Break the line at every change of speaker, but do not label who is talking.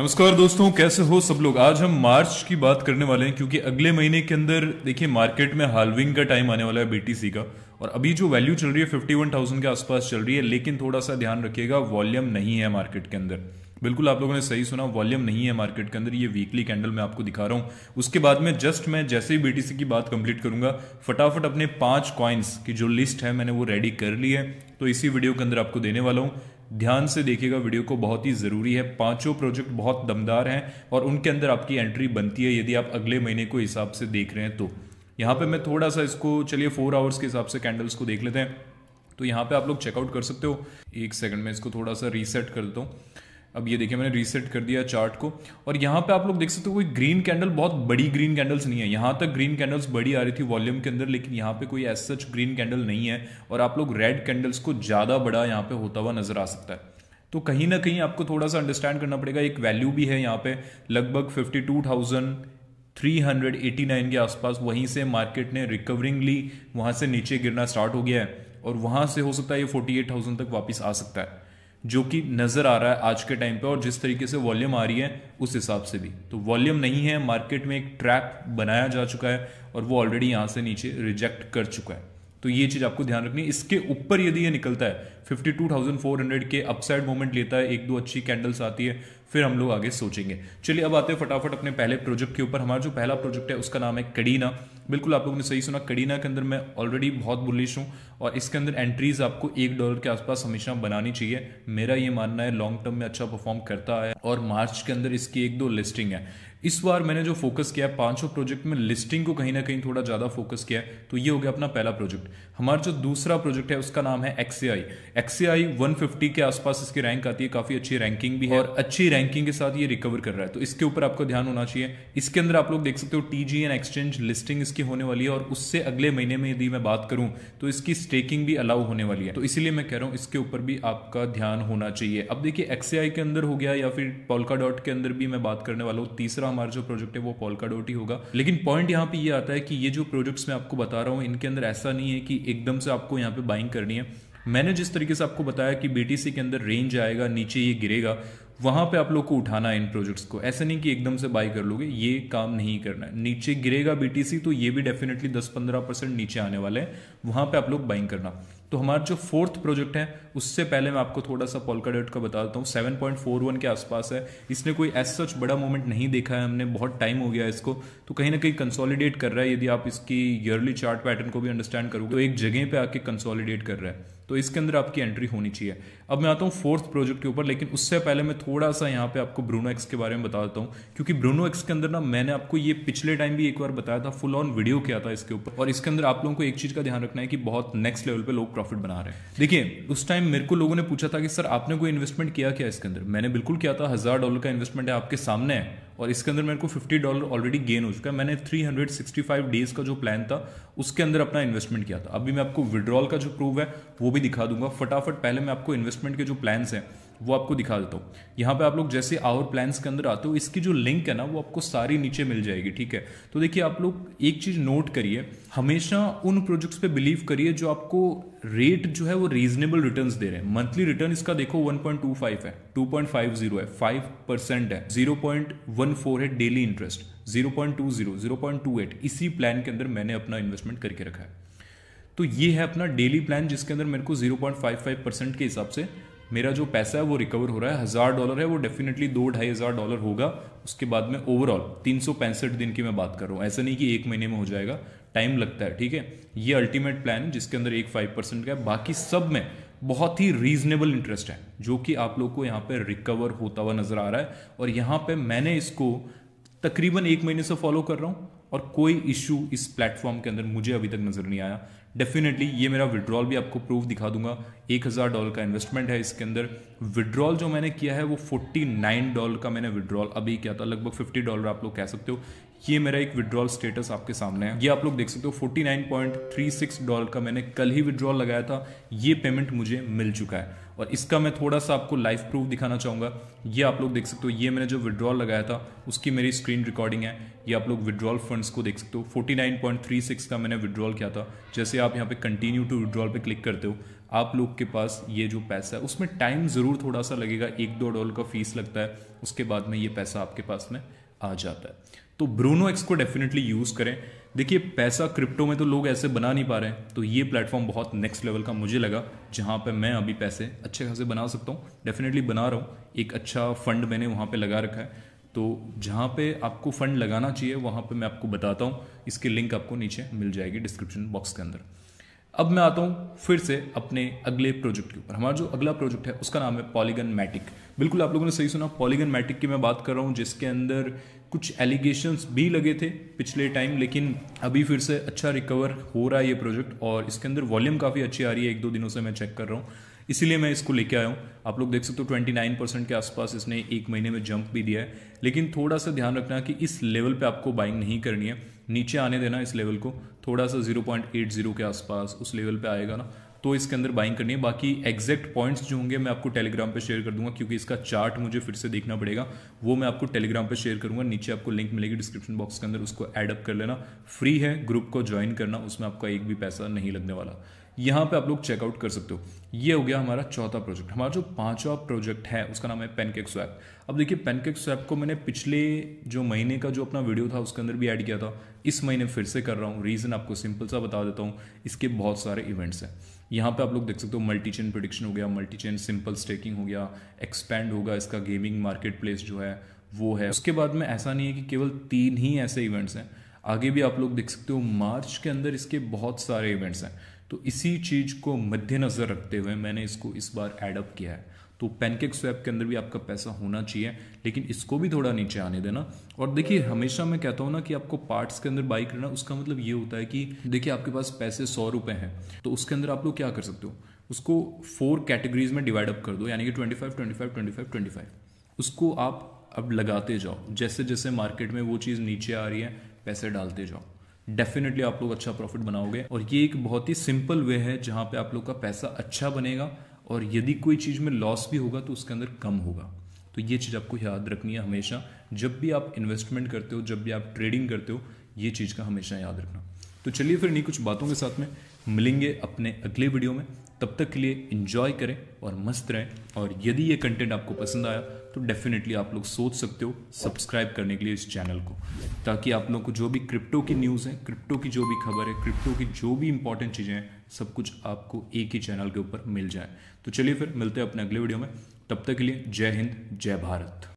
नमस्कार दोस्तों कैसे हो सब लोग आज हम मार्च की बात करने वाले हैं क्योंकि अगले महीने के अंदर देखिए मार्केट में हालविंग का टाइम आने वाला है बीटीसी का और अभी जो वैल्यू चल रही है फिफ्टी वन थाउजेंड के आसपास चल रही है लेकिन थोड़ा सा ध्यान रखिएगा वॉल्यूम नहीं है मार्केट के अंदर बिल्कुल आप लोगों ने सही सुना वॉल्यूम नहीं है मार्केट के अंदर ये वीकली कैंडल मैं आपको दिखा रहा हूँ उसके बाद में जस्ट मैं जैसे ही बीटीसी की बात कंप्लीट करूंगा फटाफट अपने पांच कॉइन्स की जो लिस्ट है मैंने वो रेडी कर ली है तो इसी वीडियो के अंदर आपको देने वाला हूँ ध्यान से देखिएगा वीडियो को बहुत ही ज़रूरी है पांचों प्रोजेक्ट बहुत दमदार हैं और उनके अंदर आपकी एंट्री बनती है यदि आप अगले महीने को हिसाब से देख रहे हैं तो यहां पे मैं थोड़ा सा इसको चलिए फोर आवर्स के हिसाब से कैंडल्स को देख लेते हैं तो यहां पे आप लोग चेकआउट कर सकते हो एक सेकंड में इसको थोड़ा सा रीसेट कर देता हूँ अब ये देखिए मैंने रीसेट कर दिया चार्ट को और यहाँ पे आप लोग देख सकते हो कोई ग्रीन कैंडल बहुत बड़ी ग्रीन कैंडल्स नहीं है यहाँ तक ग्रीन कैंडल्स बड़ी आ रही थी वॉल्यूम के अंदर लेकिन यहाँ पे कोई एज सच ग्रीन कैंडल नहीं है और आप लोग रेड कैंडल्स को ज़्यादा बड़ा यहाँ पे होता हुआ नजर आ सकता है तो कहीं ना कहीं आपको थोड़ा सा अंडरस्टैंड करना पड़ेगा एक वैल्यू भी है यहाँ पे लगभग फिफ्टी टू थाउजेंड के आसपास वहीं से मार्केट ने रिकवरिंगली वहाँ से नीचे गिरना स्टार्ट हो गया है और वहाँ से हो सकता है ये फोर्टी तक वापस आ सकता है जो कि नज़र आ रहा है आज के टाइम पे और जिस तरीके से वॉल्यूम आ रही है उस हिसाब से भी तो वॉल्यूम नहीं है मार्केट में एक ट्रैप बनाया जा चुका है और वो ऑलरेडी यहां से नीचे रिजेक्ट कर चुका है तो ये चीज़ आपको ध्यान रखनी है इसके ऊपर यदि ये निकलता है 52,400 के अपसाइड मोमेंट लेता है एक दो अच्छी कैंडल्स आती है फिर हम लोग आगे सोचेंगे चलिए अब आते हैं फटाफट अपने पहले प्रोजेक्ट के ऊपर हमारा जो पहला प्रोजेक्ट है उसका नाम है कड़ीना बिल्कुल आप लोगों ने सही सुना कड़ीना के अंदर मैं ऑलरेडी बहुत बुलिश हूँ और इसके अंदर एंट्रीज आपको एक डॉलर के आसपास हमेशा बनानी चाहिए मेरा ये मानना है लॉन्ग टर्म में अच्छा परफॉर्म करता है और मार्च के अंदर इसकी एक दो लिस्टिंग है इस बार मैंने जो फोकस किया है पांचों प्रोजेक्ट में लिस्टिंग को कहीं ना कहीं थोड़ा ज़्यादा फोकस किया है तो ये हो गया अपना पहला प्रोजेक्ट हमारा जो दूसरा प्रोजेक्ट है उसका नाम है एक्सीआई आई 150 के आसपास इसकी रैंक आती है काफ़ी अच्छी रैंकिंग भी है और अच्छी रैंकिंग के साथ ये रिकवर कर रहा है तो इसके ऊपर आपको ध्यान होना चाहिए इसके अंदर आप लोग देख सकते हो T G and exchange listing इसकी होने वाली है और उससे अगले महीने में यदि मैं बात करूं तो इसकी स्टेकिंग भी अलाउ होने वाली है तो इसीलिए मैं कह रहा हूँ इसके ऊपर भी आपका ध्यान होना चाहिए अब देखिए एक्सीआई के अंदर हो गया या फिर पोलका डॉट के अंदर भी मैं बात करने वाला हूँ तीसरा हमारा जो प्रोजेक्ट है वो पोलका डॉट होगा लेकिन पॉइंट यहाँ पे ये यह आता है कि ये जो प्रोजेक्ट्स मैं आपको बता रहा हूँ इनके अंदर ऐसा नहीं है कि एकदम से आपको यहाँ पे बाइंग करनी है मैंने जिस तरीके से आपको बताया कि बीटीसी के अंदर रेंज आएगा नीचे ये गिरेगा वहाँ पे आप लोग को उठाना है इन प्रोजेक्ट्स को ऐसे नहीं कि एकदम से बाई कर लोगे ये काम नहीं करना है नीचे गिरेगा बीटीसी तो ये भी डेफिनेटली 10-15 परसेंट नीचे आने वाले हैं वहाँ पे आप लोग बाइंग करना तो हमारा जो फोर्थ प्रोजेक्ट है उससे पहले मैं आपको थोड़ा सा पोलका डेट का बता देता हूँ सेवन पॉइंट फोर वन के आसपास है इसने कोई एज सच बड़ा मोमेंट नहीं देखा है हमने बहुत टाइम हो गया है इसको तो कहीं ना कहीं कंसोलिडेट कर रहा है यदि आप इसकी ईयरली चार्ट पैटर्न को भी अंडरस्टैंड करोगे तो एक जगह पे आके कंसोलिडेट कर रहा है तो इसके अंदर आपकी एंट्री होनी चाहिए अब मैं आता हूँ फोर्थ प्रोजेक्ट के ऊपर लेकिन उससे पहले मैं थोड़ा सा यहाँ पे आपको ब्रूनो एक्स के बारे में बता देता हूँ क्योंकि ब्रूनो एक्स के अंदर ना मैंने आपको ये पिछले टाइम भी एक बार बताया था फुल ऑन वीडियो किया था इसके ऊपर और इसके अंदर आप लोगों को एक चीज़ का ध्यान रखना है कि बहुत नेक्स्ट लेवल पर लोग प्रॉफिट बना रहे हैं देखिए उस टाइम मेरे को लोगों ने पूछा था कि सर आपने कोई इन्वेस्टमेंट किया क्या इसके अंदर मैंने बिल्कुल किया था हज़ार डॉलर का इन्वेस्टमेंट है आपके सामने और इसके अंदर मेरे को फिफ्टी डॉलर ऑलरेडी गेन हो चुका है मैंने three hundred sixty five days का जो प्लान था उसके अंदर अपना इन्वेस्टमेंट किया था अभी मैं आपको विड्रॉल का जो प्रूव है वो भी दिखा दूंगा फटाफट पहले मैं आपको इन्वेस्टमेंट के जो प्लान्स हैं वो आपको दिखा देता हूँ यहाँ पे आप लोग जैसे आवर प्लान्स के अंदर आते हो इसकी जो लिंक है ना वो आपको सारी नीचे मिल जाएगी ठीक है तो देखिए आप लोग एक चीज़ नोट करिए हमेशा उन प्रोजेक्ट्स पे बिलीव करिए जो आपको रेट जो है वो रीजनेबल रिटर्न्स दे रहे हैं मंथली रिटर्न इसका देखो 1.25 है 2.50 है 5 परसेंट है 0.14 है डेली इंटरेस्ट 0.20 0.28 इसी प्लान के अंदर मैंने अपना इन्वेस्टमेंट करके रखा है तो ये है अपना डेली प्लान जिसके अंदर मेरे को 0.55 परसेंट के हिसाब से मेरा जो पैसा है वो रिकवर हो रहा है हज़ार डॉलर है वो डेफिनेटली दो ढाई हज़ार डॉलर होगा उसके बाद में ओवरऑल तीन सौ पैंसठ दिन की मैं बात कर रहा हूँ ऐसा नहीं कि एक महीने में हो जाएगा टाइम लगता है ठीक है ये अल्टीमेट प्लान है जिसके अंदर एक फाइव परसेंट का है बाकी सब में बहुत ही रीजनेबल इंटरेस्ट है जो कि आप लोग को यहाँ पर रिकवर होता हुआ नज़र आ रहा है और यहाँ पर मैंने इसको तकरीबन एक महीने से फॉलो कर रहा हूँ और कोई इशू इस प्लेटफॉर्म के अंदर मुझे अभी तक नज़र नहीं आया डेफिनेटली ये मेरा विड्रॉल भी आपको प्रूफ दिखा दूंगा एक हज़ार डॉलर का इन्वेस्टमेंट है इसके अंदर विड्रॉल जो मैंने किया है वो फोर्टी नाइन डॉलर का मैंने विड्रॉल अभी किया था लगभग फिफ्टी डॉलर आप लोग कह सकते हो ये मेरा एक विड्रॉल स्टेटस आपके सामने है ये आप लोग देख सकते हो 49.36 डॉलर का मैंने कल ही विड्रॉल लगाया था ये पेमेंट मुझे मिल चुका है और इसका मैं थोड़ा सा आपको लाइव प्रूफ दिखाना चाहूंगा ये आप लोग देख सकते हो ये मैंने जो विड्रॉल लगाया था उसकी मेरी स्क्रीन रिकॉर्डिंग है ये आप लोग विड्रॉल फंड्स को देख सकते हो 49.36 का मैंने विड्रॉल किया था जैसे आप यहाँ पे कंटिन्यू टू विड्रॉल पे क्लिक करते हो आप लोग के पास ये जो पैसा है उसमें टाइम ज़रूर थोड़ा सा लगेगा एक दो डॉलर का फीस लगता है उसके बाद में ये पैसा आपके पास में आ जाता है तो ब्रूनो एक्स को डेफिनेटली यूज़ करें देखिए पैसा क्रिप्टो में तो लोग ऐसे बना नहीं पा रहे हैं तो ये प्लेटफॉर्म बहुत नेक्स्ट लेवल का मुझे लगा जहाँ पे मैं अभी पैसे अच्छे खासे बना सकता हूँ डेफिनेटली बना रहा हूँ एक अच्छा फंड मैंने वहाँ पे लगा रखा है तो जहाँ पे आपको फंड लगाना चाहिए वहाँ पे मैं आपको बताता हूँ इसके लिंक आपको नीचे मिल जाएगी डिस्क्रिप्शन बॉक्स के अंदर अब मैं आता हूँ फिर से अपने अगले प्रोजेक्ट के ऊपर हमारा जो अगला प्रोजेक्ट है उसका नाम है पॉलीगन मैटिक बिल्कुल आप लोगों ने सही सुना पॉलीगन मैटिक की मैं बात कर रहा हूँ जिसके अंदर कुछ एलिगेशंस भी लगे थे पिछले टाइम लेकिन अभी फिर से अच्छा रिकवर हो रहा है ये प्रोजेक्ट और इसके अंदर वॉल्यूम काफ़ी अच्छी आ रही है एक दो दिनों से मैं चेक कर रहा हूँ इसीलिए मैं इसको लेके आया हूँ आप लोग देख सकते हो ट्वेंटी नाइन परसेंट के आसपास इसने एक महीने में जंप भी दिया है लेकिन थोड़ा सा ध्यान रखना कि इस लेवल पे आपको बाइंग नहीं करनी है नीचे आने देना इस लेवल को थोड़ा सा जीरो पॉइंट एट जीरो के आसपास उस लेवल पे आएगा ना तो इसके अंदर बाइंग करनी है बाकी एग्जैक्ट पॉइंट्स जो होंगे मैं आपको टेलीग्राम पे शेयर कर दूंगा क्योंकि इसका चार्ट मुझे फिर से देखना पड़ेगा वो मैं आपको टेलीग्राम पे शेयर करूंगा नीचे आपको लिंक मिलेगी डिस्क्रिप्शन बॉक्स के अंदर उसको एडअप कर लेना फ्री है ग्रुप को ज्वाइन करना उसमें आपका एक भी पैसा नहीं लगने वाला यहाँ पे आप लोग चेकआउट कर सकते हो ये हो गया हमारा चौथा प्रोजेक्ट हमारा जो पांचवा प्रोजेक्ट है उसका नाम है पेनकेक स्वैप अब देखिए पेनकेक स्वैप को मैंने पिछले जो महीने का जो अपना वीडियो था उसके अंदर भी ऐड किया था इस महीने फिर से कर रहा हूँ रीज़न आपको सिंपल सा बता देता हूँ इसके बहुत सारे इवेंट्स हैं यहाँ पे आप लोग देख सकते हो मल्टी चेन प्रोडिक्शन हो गया मल्टी चेन सिंपल स्टेकिंग हो गया एक्सपेंड होगा इसका गेमिंग मार्केट प्लेस जो है वो है उसके बाद में ऐसा नहीं है कि केवल तीन ही ऐसे इवेंट्स हैं आगे भी आप लोग देख सकते हो मार्च के अंदर इसके बहुत सारे इवेंट्स हैं तो इसी चीज़ को मद्देनज़र रखते हुए मैंने इसको इस बार एडअप किया है तो पैनकेक स्वैप के अंदर भी आपका पैसा होना चाहिए लेकिन इसको भी थोड़ा नीचे आने देना और देखिए हमेशा मैं कहता हूँ ना कि आपको पार्ट्स के अंदर बाई करना उसका मतलब ये होता है कि देखिए आपके पास पैसे सौ रुपये हैं तो उसके अंदर आप लोग क्या कर सकते हो उसको फोर कैटेगरीज में डिवाइड अप कर दो यानी कि twenty five twenty five twenty five twenty five उसको आप अब लगाते जाओ जैसे जैसे मार्केट में वो चीज़ नीचे आ रही है पैसे डालते जाओ डेफिनेटली आप लोग अच्छा प्रॉफिट बनाओगे और ये एक बहुत ही सिंपल वे है जहां पे आप लोग का पैसा अच्छा बनेगा और यदि कोई चीज़ में लॉस भी होगा तो उसके अंदर कम होगा तो ये चीज़ आपको याद रखनी है हमेशा जब भी आप इन्वेस्टमेंट करते हो जब भी आप ट्रेडिंग करते हो ये चीज़ का हमेशा याद रखना तो चलिए फिर नहीं कुछ बातों के साथ में मिलेंगे अपने अगले वीडियो में तब तक के लिए इन्जॉय करें और मस्त रहें और यदि ये कंटेंट आपको पसंद आया तो डेफिनेटली आप लोग सोच सकते हो सब्सक्राइब करने के लिए इस चैनल को ताकि आप लोग को जो भी क्रिप्टो की न्यूज़ है क्रिप्टो की जो भी खबर है क्रिप्टो की जो भी इंपॉर्टेंट चीज़ें हैं सब कुछ आपको एक ही चैनल के ऊपर मिल जाए तो चलिए फिर मिलते हैं अपने अगले वीडियो में तब तक के लिए जय हिंद जय भारत